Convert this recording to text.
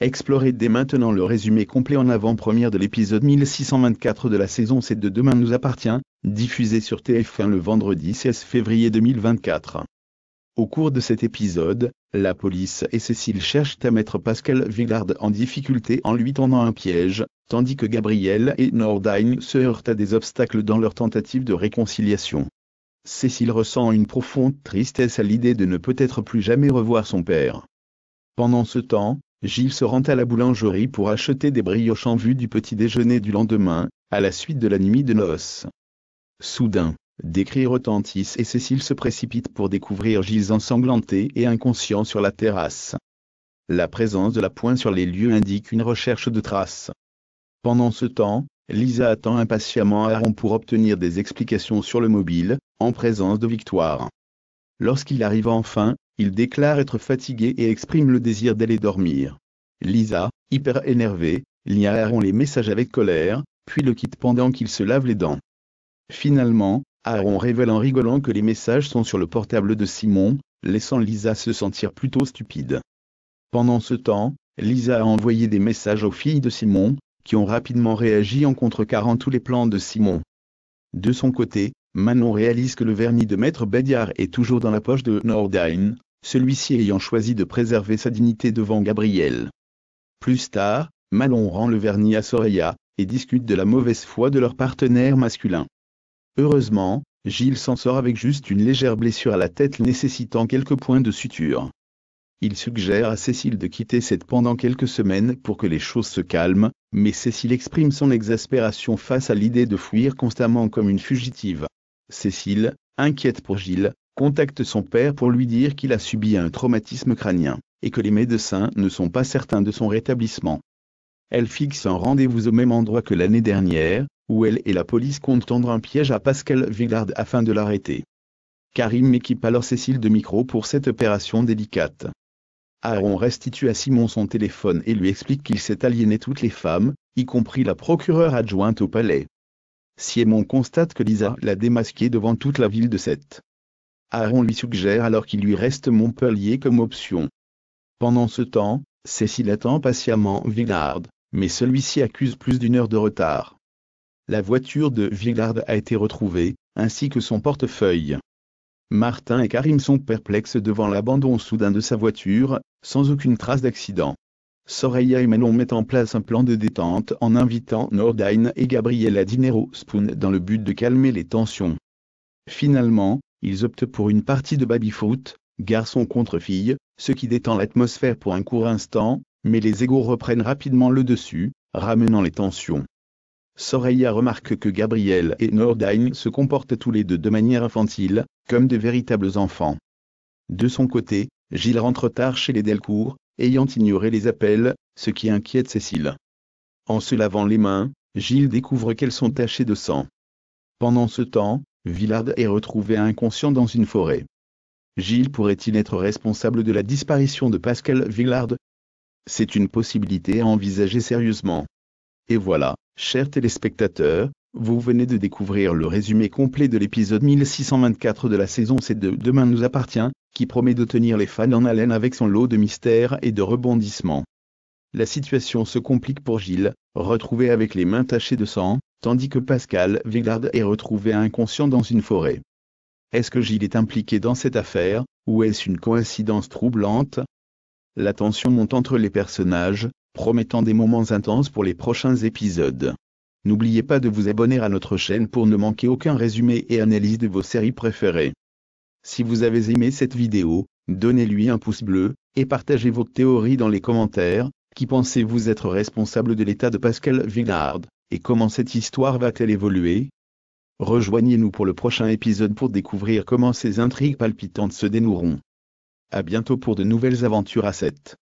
Explorez dès maintenant le résumé complet en avant-première de l'épisode 1624 de la saison 7 de Demain nous appartient, diffusé sur TF1 le vendredi 16 février 2024. Au cours de cet épisode, la police et Cécile cherchent à mettre Pascal Villard en difficulté en lui tendant un piège, tandis que Gabriel et Nordine se heurtent à des obstacles dans leur tentative de réconciliation. Cécile ressent une profonde tristesse à l'idée de ne peut-être plus jamais revoir son père. Pendant ce temps, Gilles se rend à la boulangerie pour acheter des brioches en vue du petit déjeuner du lendemain, à la suite de la nuit de noces. Soudain, des cris retentissent et Cécile se précipite pour découvrir Gilles ensanglanté et inconscient sur la terrasse. La présence de la pointe sur les lieux indique une recherche de traces. Pendant ce temps, Lisa attend impatiemment Aaron pour obtenir des explications sur le mobile, en présence de Victoire. Lorsqu'il arrive enfin, il déclare être fatigué et exprime le désir d'aller dormir. Lisa, hyper énervée, lit à Aaron les messages avec colère, puis le quitte pendant qu'il se lave les dents. Finalement, Aaron révèle en rigolant que les messages sont sur le portable de Simon, laissant Lisa se sentir plutôt stupide. Pendant ce temps, Lisa a envoyé des messages aux filles de Simon, qui ont rapidement réagi en contrecarrant tous les plans de Simon. De son côté, Manon réalise que le vernis de Maître Bédiard est toujours dans la poche de Nordine, celui-ci ayant choisi de préserver sa dignité devant Gabriel. Plus tard, Malon rend le vernis à Soraya, et discute de la mauvaise foi de leur partenaire masculin. Heureusement, Gilles s'en sort avec juste une légère blessure à la tête nécessitant quelques points de suture. Il suggère à Cécile de quitter cette pendant quelques semaines pour que les choses se calment, mais Cécile exprime son exaspération face à l'idée de fuir constamment comme une fugitive. Cécile, inquiète pour Gilles, contacte son père pour lui dire qu'il a subi un traumatisme crânien, et que les médecins ne sont pas certains de son rétablissement. Elle fixe un rendez-vous au même endroit que l'année dernière, où elle et la police comptent tendre un piège à Pascal Villard afin de l'arrêter. Karim équipe alors Cécile de micro pour cette opération délicate. Aaron restitue à Simon son téléphone et lui explique qu'il s'est aliéné toutes les femmes, y compris la procureure adjointe au palais. Simon constate que Lisa l'a démasqué devant toute la ville de Sète. Aaron lui suggère alors qu'il lui reste Montpellier comme option. Pendant ce temps, Cécile attend patiemment Villard, mais celui-ci accuse plus d'une heure de retard. La voiture de Villard a été retrouvée, ainsi que son portefeuille. Martin et Karim sont perplexes devant l'abandon soudain de sa voiture, sans aucune trace d'accident. Soreya et Manon mettent en place un plan de détente en invitant Nordine et Gabriella Dinero Spoon dans le but de calmer les tensions. Finalement, ils optent pour une partie de baby-foot, garçon contre fille, ce qui détend l'atmosphère pour un court instant, mais les égaux reprennent rapidement le dessus, ramenant les tensions. Sorella remarque que Gabriel et Nordine se comportent tous les deux de manière infantile, comme de véritables enfants. De son côté, Gilles rentre tard chez les Delcourt, ayant ignoré les appels, ce qui inquiète Cécile. En se lavant les mains, Gilles découvre qu'elles sont tachées de sang. Pendant ce temps, Villard est retrouvé inconscient dans une forêt. Gilles pourrait-il être responsable de la disparition de Pascal Villard C'est une possibilité à envisager sérieusement. Et voilà, chers téléspectateurs, vous venez de découvrir le résumé complet de l'épisode 1624 de la saison C2 Demain nous appartient, qui promet de tenir les fans en haleine avec son lot de mystères et de rebondissements. La situation se complique pour Gilles, retrouvé avec les mains tachées de sang, tandis que Pascal Villard est retrouvé inconscient dans une forêt. Est-ce que Gilles est impliqué dans cette affaire, ou est-ce une coïncidence troublante La tension monte entre les personnages, promettant des moments intenses pour les prochains épisodes. N'oubliez pas de vous abonner à notre chaîne pour ne manquer aucun résumé et analyse de vos séries préférées. Si vous avez aimé cette vidéo, donnez-lui un pouce bleu, et partagez vos théories dans les commentaires, qui pensez-vous être responsable de l'état de Pascal Villard et comment cette histoire va-t-elle évoluer Rejoignez-nous pour le prochain épisode pour découvrir comment ces intrigues palpitantes se dénoueront. À bientôt pour de nouvelles aventures à 7.